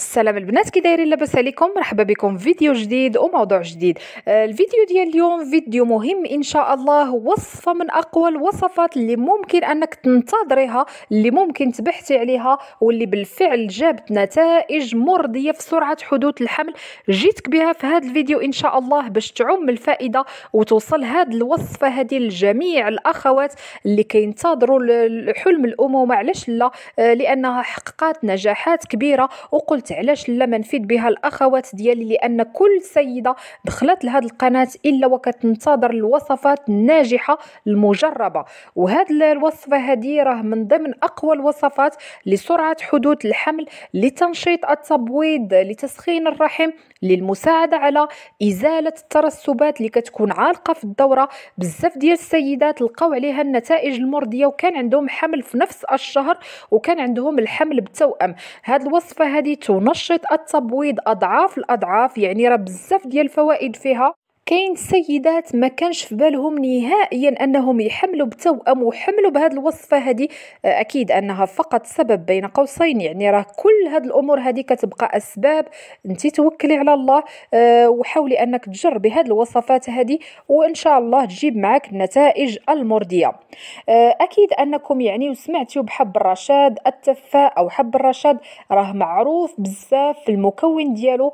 السلام البنات كي دايرين لاباس عليكم مرحبا بكم فيديو جديد وموضوع جديد آه، الفيديو ديال اليوم فيديو مهم ان شاء الله وصفه من اقوى الوصفات اللي ممكن انك تنتظريها اللي ممكن تبحثي عليها واللي بالفعل جابت نتائج مرضيه في سرعه حدوث الحمل جيتك بها في هذا الفيديو ان شاء الله باش تعم الفائده وتوصل هذه الوصفه هذه لجميع الاخوات اللي كينتظروا حلم الامومه علاش لا آه، لانها حققت نجاحات كبيره وقلت علاش لا ما نفيد بها الاخوات ديالي لان كل سيده دخلت لهاد القناه الا وكتنتظر الوصفات الناجحه المجربه وهذه الوصفه هذه راه من ضمن اقوى الوصفات لسرعه حدوث الحمل لتنشيط التبويض لتسخين الرحم للمساعده على ازاله الترسبات اللي كتكون عالقه في الدوره بزاف ديال السيدات لقاو عليها النتائج المرضيه وكان عندهم حمل في نفس الشهر وكان عندهم الحمل بالتوأم هذه الوصفه هذه ونشط التبويض اضعاف الاضعاف يعني راه بزاف ديال الفوائد فيها كاين سيدات ما كانش في بالهم نهائيا انهم يحملوا بتوأم وحملوا بهذه الوصفه هذه آه، اكيد انها فقط سبب بين قوسين يعني راه كل هذه الامور هذه كتبقى اسباب انت توكلي على الله آه، وحاولي انك تجربي هذه الوصفات هذه وان شاء الله تجيب معك النتائج المرضيه آه، اكيد انكم يعني وسمعتوا بحب الرشاد التفاء او حب الرشاد راه معروف بزاف في المكون ديالو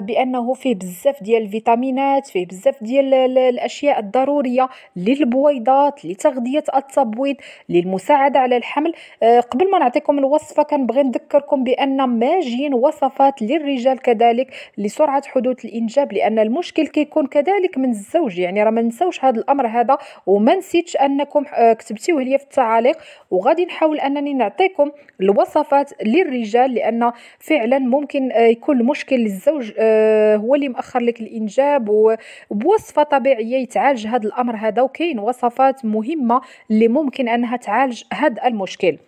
بانه فيه بزاف ديال الفيتامينات فيه بزاف بزاف ديال الاشياء الضروريه للبويضات لتغذيه التبويض للمساعده على الحمل آه، قبل ما نعطيكم الوصفه كنبغي نذكركم بان ماجين وصفات للرجال كذلك لسرعه حدوث الانجاب لان المشكل كيكون كذلك من الزوج يعني راه ما نساوش هذا الامر هذا وما نسيتش انكم آه، كتبتيوه ليا في التعاليق وغادي نحاول انني نعطيكم الوصفات للرجال لان فعلا ممكن آه، يكون المشكل للزوج هو اللي مأخر لك الانجاب بوصفه طبيعيه يتعالج هذا الامر هذا وكاين وصفات مهمه اللي ممكن انها تعالج هذا المشكل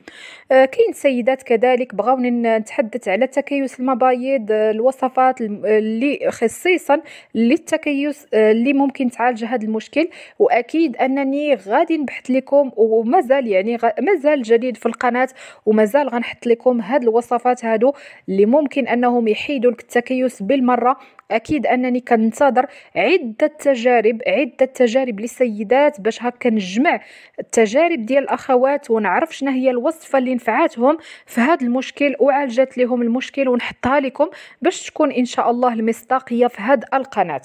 آه، كاين سيدات كذلك بغاونا نتحدث على تكيس المبايض آه، الوصفات اللي خصيصا للتكيس آه، اللي ممكن تعالج هذا المشكل واكيد انني غادي نبحث لكم ومازال يعني مازال جديد في القناه ومازال غنحط لكم هاد الوصفات هادو اللي ممكن انهم يحيدوا لك التكيس بالمره اكيد انني كنتظر عده تجارب عده تجارب للسيدات باش هكا نجمع التجارب ديال الاخوات ونعرف شنو هي الوصفه اللي نفعاتهم في هذا المشكل وعالجت لهم المشكل ونحطها لكم باش تكون ان شاء الله المصداقيه في هذه القناه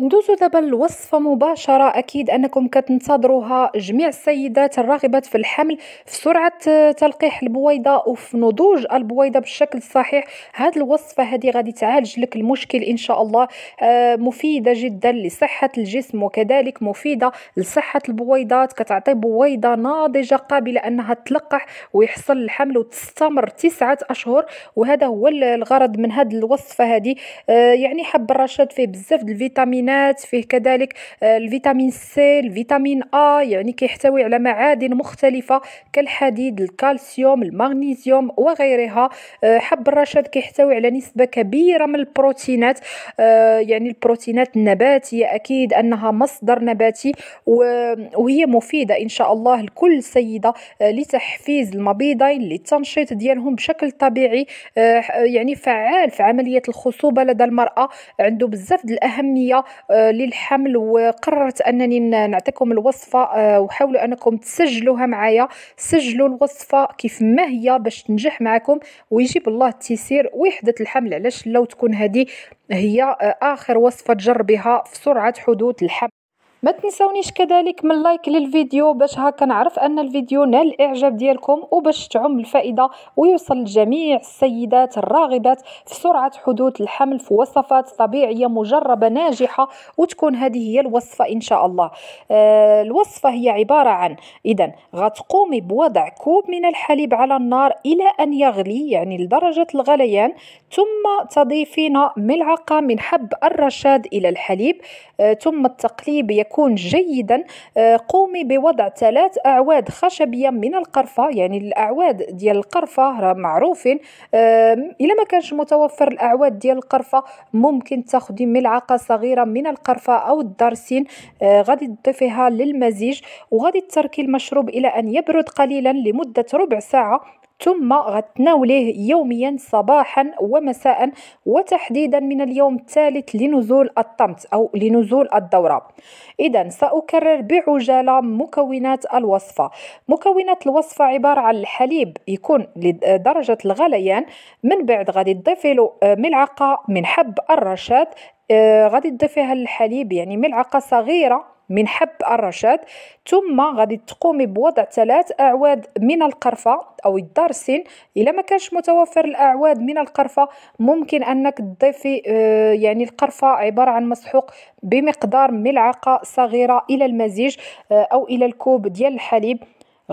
ندوزو دابا للوصفه مباشره اكيد انكم كتنتظروها جميع السيدات الراغبات في الحمل في سرعه تلقيح البويضه وفي نضوج البويضه بالشكل الصحيح هاد الوصفه هذه غادي تعالج لك المشكل ان شاء الله آه، مفيده جدا لصحه الجسم وكذلك مفيده لصحه البويضات كتعطي بويضه ناضجه قابله انها تلقح ويحصل الحمل وتستمر تسعة اشهر وهذا هو الغرض من هاد الوصفه هذه آه، يعني حب الرشاد فيه بزاف الفيتامين الفيتامينات فيه كذلك آه، الفيتامين سي الفيتامين ا يعني كيحتوي على معادن مختلفه كالحديد الكالسيوم المغنيسيوم وغيرها آه، حب الرشاد كيحتوي على نسبه كبيره من البروتينات آه، يعني البروتينات النباتيه اكيد انها مصدر نباتي وهي مفيده ان شاء الله لكل سيده لتحفيز المبيضين للتنشيط ديالهم بشكل طبيعي يعني فعال في عمليه الخصوبه لدى المراه عنده بزاف الاهميه آه، للحمل وقررت انني نعطيكم الوصفه آه، وحاولوا انكم تسجلوها معايا سجلوا الوصفه كيف ما هي باش تنجح معكم ويجيب الله التيسير وحده الحمل علاش لو تكون هذه هي آه، اخر وصفه تجربيها في سرعه حدوث الحمل ما تنسونيش كذلك من لايك للفيديو باش هكا نعرف ان الفيديو نال الاعجاب ديالكم وباش تعم الفائده ويوصل لجميع السيدات الراغبات في سرعه حدوث الحمل في وصفات طبيعيه مجربه ناجحه وتكون هذه هي الوصفه ان شاء الله آه الوصفه هي عباره عن اذا غتقومي بوضع كوب من الحليب على النار الى ان يغلي يعني لدرجه الغليان ثم تضيفين ملعقه من حب الرشاد الى الحليب آه ثم التقليب يكون جيدا آه، قومي بوضع ثلاث أعواد خشبية من القرفة يعني الأعواد ديال القرفة معروفين آه، إلا ما كانش متوفر الأعواد ديال القرفة ممكن تاخدي ملعقة صغيرة من القرفة أو الدارسين آه، غادي تضيفيها للمزيج وغادي تركي المشروب إلى أن يبرد قليلا لمدة ربع ساعة ثم غتناوليه يوميا صباحا ومساء وتحديدا من اليوم الثالث لنزول الطمت أو لنزول الدورة إذا سأكرر بعجالة مكونات الوصفة مكونات الوصفة عبارة عن الحليب يكون لدرجة الغليان من بعد غادي تضيفي له آه، ملعقة من حب الرشاد آه، غادي تضيفيها الحليب يعني ملعقة صغيرة من حب الرشاد ثم غادي تقومي بوضع ثلاث اعواد من القرفه او الدارسين الا ما كانش متوفر الاعواد من القرفه ممكن انك تضيفي آه، يعني القرفه عباره عن مسحوق بمقدار ملعقه صغيره الى المزيج آه، او الى الكوب ديال الحليب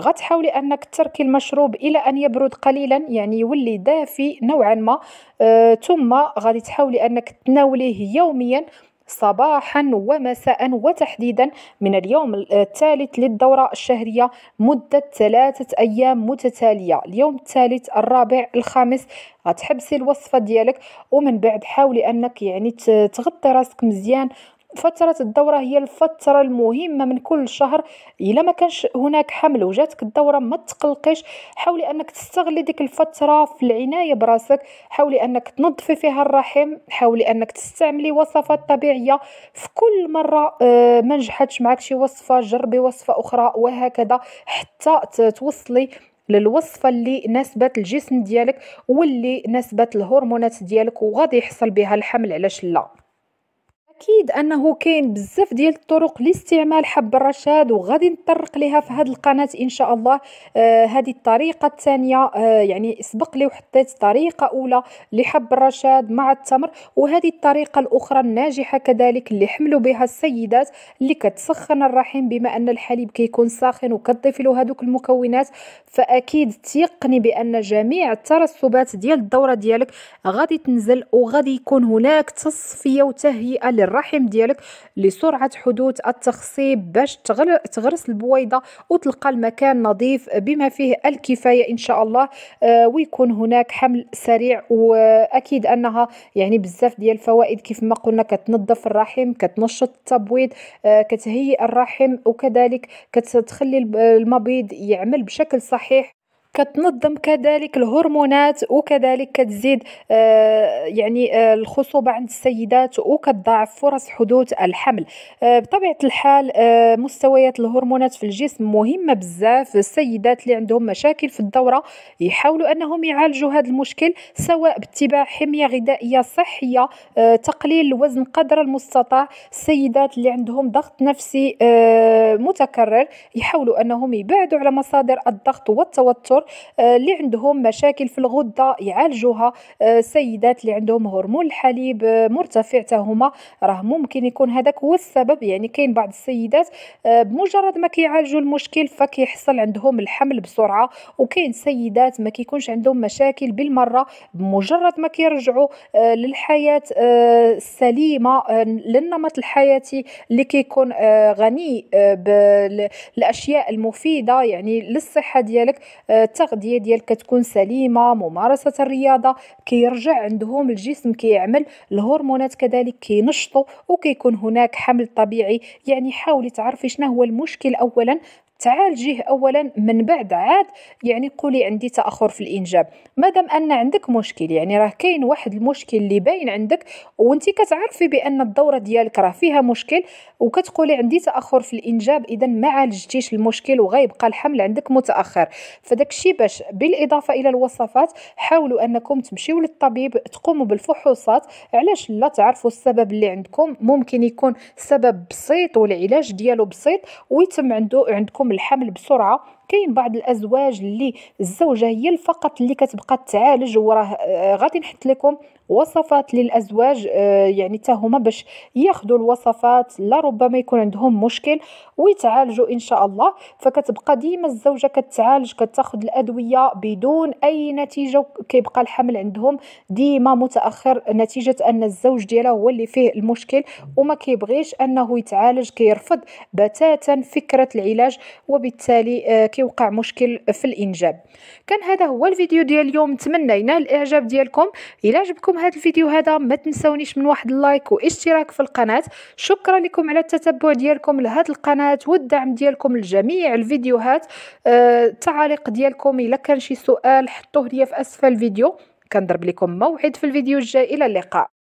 غتحاولي انك تركي المشروب الى ان يبرد قليلا يعني يولي دافي نوعا ما آه ثم غادي تحاولي انك تناوليه يوميا صباحا ومساء وتحديدا من اليوم الثالث للدورة الشهرية مدة ثلاثة أيام متتالية اليوم الثالث الرابع الخامس غتحبسي الوصفة ديالك ومن بعد حاولي أنك يعني تغطي راسك مزيان فترة الدورة هي الفترة المهمة من كل شهر إلا ما كانش هناك حمل وجاتك الدورة ما تقلقيش حاولي أنك تستغلي ديك الفترة في العناية براسك حاولي أنك تنظفي فيها الرحم حاولي أنك تستعملي وصفات طبيعية في كل مرة آه، ما نجحتش معك شي وصفة جربي وصفة أخرى وهكذا حتى توصلي للوصفه اللي ناسبات الجسم ديالك واللي ناسبات الهرمونات ديالك وغادي يحصل بها الحمل علاش لا اكيد انه كاين بزاف ديال الطرق لاستعمال حب الرشاد وغادي نطرق لها في هذه القناه ان شاء الله آه الطريقه الثانيه آه يعني سبق لي وحطيت طريقه اولى لحب الرشاد مع التمر وهذه الطريقه الاخرى الناجحه كذلك اللي حملوا بها السيدات اللي كتسخن الرحم بما ان الحليب كيكون ساخن وكتضيف له هذوك المكونات فاكيد تيقني بان جميع الترسبات ديال الدوره ديالك غادي تنزل وغادي يكون هناك تصفيه وتهيئه الرحم ديالك لسرعه حدوث التخصيب باش تغرس البويضه وتلقى المكان نظيف بما فيه الكفايه ان شاء الله آه، ويكون هناك حمل سريع واكيد انها يعني بزاف ديال الفوائد كيف ما قلنا كتنظف الرحم كتنشط التبويض آه، كتهيئ الرحم وكذلك كتخلي المبيض يعمل بشكل صحيح كتنظم كذلك الهرمونات وكذلك كتزيد آه، يعني آه، الخصوبة عند السيدات وكتضاعف فرص حدوث الحمل آه، بطبيعة الحال مستويات الهرمونات في الجسم مهمة بزاف السيدات اللي عندهم مشاكل في الدورة يحاولوا أنهم يعالجوا هذا المشكل سواء باتباع حمية غذائية صحية تقليل الوزن قدر المستطاع السيدات اللي عندهم ضغط نفسي متكرر يحاولوا أنهم يبعدوا على مصادر الضغط والتوتر آه، اللي عندهم مشاكل في الغده يعالجوها آه، السيدات اللي عندهم هرمون الحليب آه، مرتفع حتى هما راه ممكن يكون هذاك هو السبب يعني كاين بعض السيدات بمجرد ما كيعالجوا المشكل فكيحصل عندهم الحمل بسرعه وكاين سيدات ما كيكونش عندهم مشاكل بالمره بمجرد ما كيرجعوا للحياه السليمه للنمط الحياتي اللي كيكون غني بالاشياء المفيده يعني للصحه ديالك التغذيه ديالك كتكون سليمه ممارسه الرياضه كيرجع عندهم الجسم كيعمل الهرمونات كذلك كينشطوا وكيكون هناك حمل طبيعي يعني حاولي تعرفي شنو هو المشكل اولا تعالجيه اولا من بعد عاد يعني قولي عندي تاخر في الانجاب مادام ان عندك مشكل يعني راه كاين واحد المشكل اللي باين عندك وانت كتعرفي بان الدوره ديالك راه فيها مشكل وكتقولي عندي تاخر في الانجاب اذا ما عالجتيش المشكل وغيبقى الحمل عندك متاخر فداك الشيء باش بالاضافه الى الوصفات حاولوا انكم تمشيو للطبيب تقوموا بالفحوصات علاش لا تعرفوا السبب اللي عندكم ممكن يكون سبب بسيط والعلاج ديالو بسيط ويتم عنده عندكم لكم الحمل بسرعة كاين بعض الازواج اللي الزوجه هي فقط اللي كتبقى تعالج وراه آه، غادي نحط لكم وصفات للازواج آه، يعني حتى هما باش ياخذوا الوصفات لا ربما يكون عندهم مشكل ويتعالجوا ان شاء الله فكتبقى ديما الزوجه كتعالج كتاخذ الادويه بدون اي نتيجه كيبقى الحمل عندهم ديما متاخر نتيجه ان الزوج ديالها هو اللي فيه المشكل وما كيبغيش انه يتعالج كيرفض بتاتا فكره العلاج وبالتالي آه، كيوقع مشكل في الانجاب كان هذا هو الفيديو ديال اليوم نتمنى ينال الاعجاب ديالكم الى عجبكم هذا الفيديو هذا ما تنسونيش من واحد اللايك واشتراك في القناه شكرا لكم على التتبع ديالكم لهذه القناه والدعم ديالكم لجميع الفيديوهات آه، ديالكم الى كان شي سؤال حطوه ليا في اسفل الفيديو كنضرب لكم موعد في الفيديو الجاي الى اللقاء